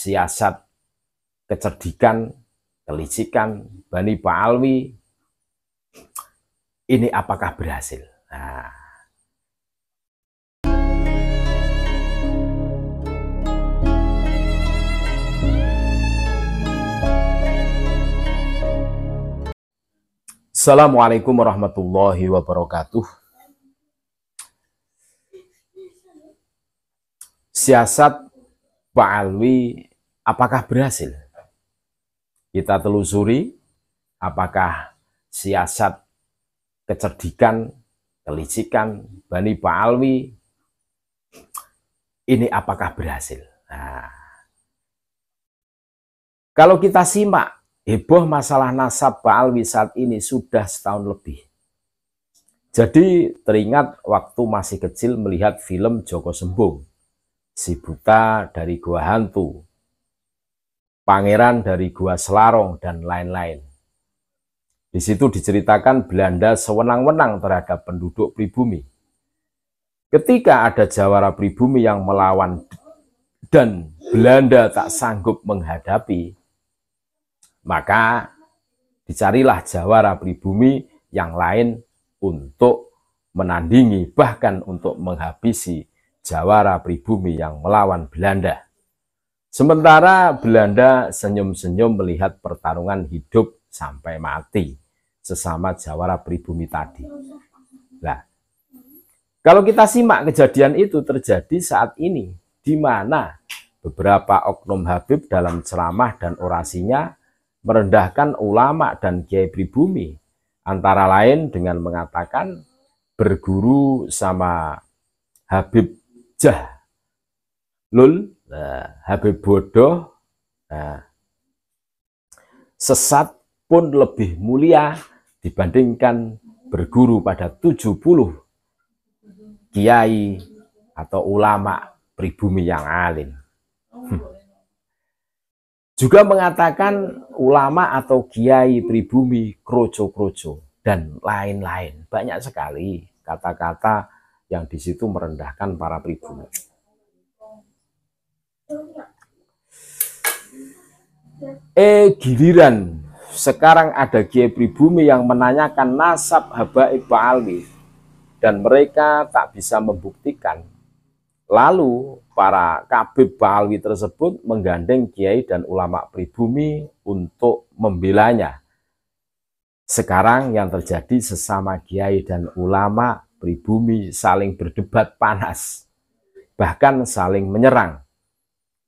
siasat kecerdikan, kelicikan Bani Pak Alwi. ini apakah berhasil? Nah, Assalamualaikum warahmatullahi wabarakatuh. Siasat Pak Alwi Apakah berhasil? Kita telusuri apakah siasat kecerdikan, kelicikan Bani Ba'alwi ini apakah berhasil? Nah, kalau kita simak heboh masalah nasab Ba'alwi saat ini sudah setahun lebih. Jadi teringat waktu masih kecil melihat film Joko Sembung, Si Buta dari Gua Hantu, pangeran dari Gua Selarong, dan lain-lain. Di situ diceritakan Belanda sewenang-wenang terhadap penduduk pribumi. Ketika ada jawara pribumi yang melawan dan Belanda tak sanggup menghadapi, maka dicarilah jawara pribumi yang lain untuk menandingi bahkan untuk menghabisi jawara pribumi yang melawan Belanda. Sementara Belanda senyum-senyum melihat pertarungan hidup sampai mati sesama jawara pribumi tadi. Nah, kalau kita simak kejadian itu terjadi saat ini, di mana beberapa oknum Habib dalam ceramah dan orasinya merendahkan ulama dan kiai pribumi, antara lain dengan mengatakan berguru sama Habib Jah Lul Nah, Habib bodoh, nah, sesat pun lebih mulia dibandingkan berguru pada 70 kiai atau ulama pribumi yang alim. Hmm. Juga mengatakan ulama atau kiai pribumi kroco-kroco dan lain-lain. Banyak sekali kata-kata yang di situ merendahkan para pribumi. Eh giliran sekarang ada Kiai pribumi yang menanyakan nasab Habaib Alwi dan mereka tak bisa membuktikan. Lalu para Kabib Ba'alwi tersebut menggandeng Kiai dan ulama pribumi untuk membelanya. Sekarang yang terjadi sesama Kiai dan ulama pribumi saling berdebat panas, bahkan saling menyerang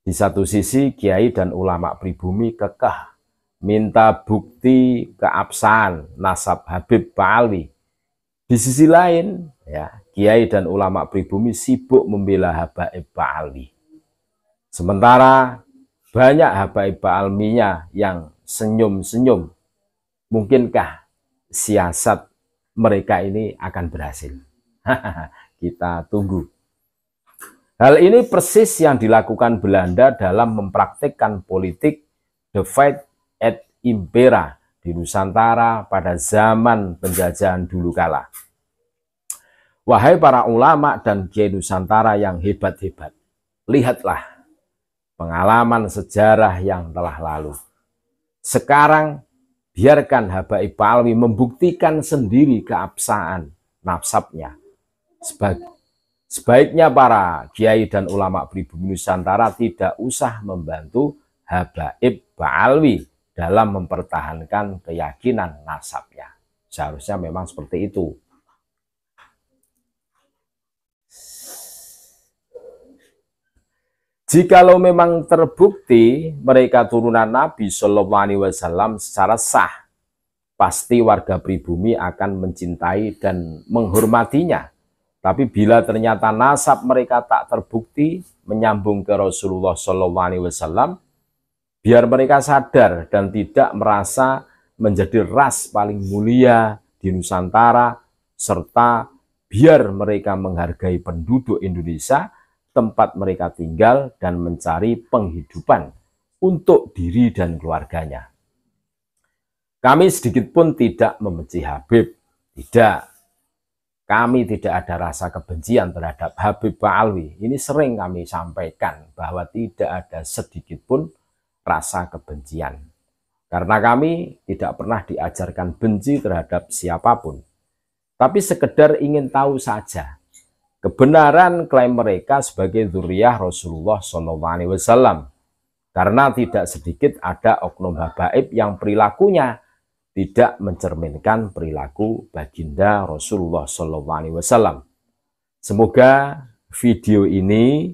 di satu sisi, kiai dan ulama pribumi kekeh minta bukti keabsahan nasab Habib Bali. Di sisi lain, ya, kiai dan ulama pribumi sibuk membela Habib Bali. Sementara banyak Habib Baalminya yang senyum-senyum. Mungkinkah siasat mereka ini akan berhasil? Kita tunggu. Hal ini persis yang dilakukan Belanda dalam mempraktikkan politik The Fight at Impera di Nusantara pada zaman penjajahan dulu kala. Wahai para ulama dan kiai Nusantara yang hebat-hebat, lihatlah pengalaman sejarah yang telah lalu. Sekarang biarkan Habaib Palwi membuktikan sendiri keabsahan nafsabnya sebagai Sebaiknya para kiai dan ulama pribumi Nusantara tidak usah membantu habaib Ba'alwi dalam mempertahankan keyakinan nasabnya. Seharusnya memang seperti itu. Jikalau memang terbukti mereka turunan Nabi Shallallahu Alaihi Wasallam secara sah, pasti warga pribumi akan mencintai dan menghormatinya tapi bila ternyata nasab mereka tak terbukti menyambung ke Rasulullah SAW, biar mereka sadar dan tidak merasa menjadi ras paling mulia di Nusantara, serta biar mereka menghargai penduduk Indonesia, tempat mereka tinggal, dan mencari penghidupan untuk diri dan keluarganya. Kami sedikit pun tidak membenci Habib, tidak kami tidak ada rasa kebencian terhadap Habib Ba'alwi. Ini sering kami sampaikan bahwa tidak ada sedikit pun rasa kebencian. Karena kami tidak pernah diajarkan benci terhadap siapapun. Tapi sekedar ingin tahu saja kebenaran klaim mereka sebagai zuriyah Rasulullah SAW. Karena tidak sedikit ada oknum habaib yang perilakunya tidak mencerminkan perilaku baginda Rasulullah saw. Semoga video ini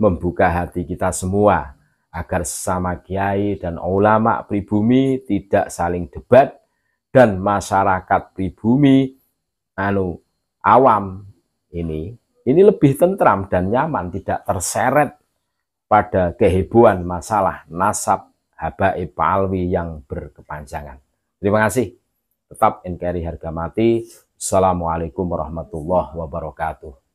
membuka hati kita semua agar sesama kiai dan ulama pribumi tidak saling debat dan masyarakat pribumi anu awam ini ini lebih tentram dan nyaman tidak terseret pada kehebohan masalah nasab habaib alwi yang berkepanjangan. Terima kasih. Tetap NKRI harga mati. Assalamualaikum warahmatullahi wabarakatuh.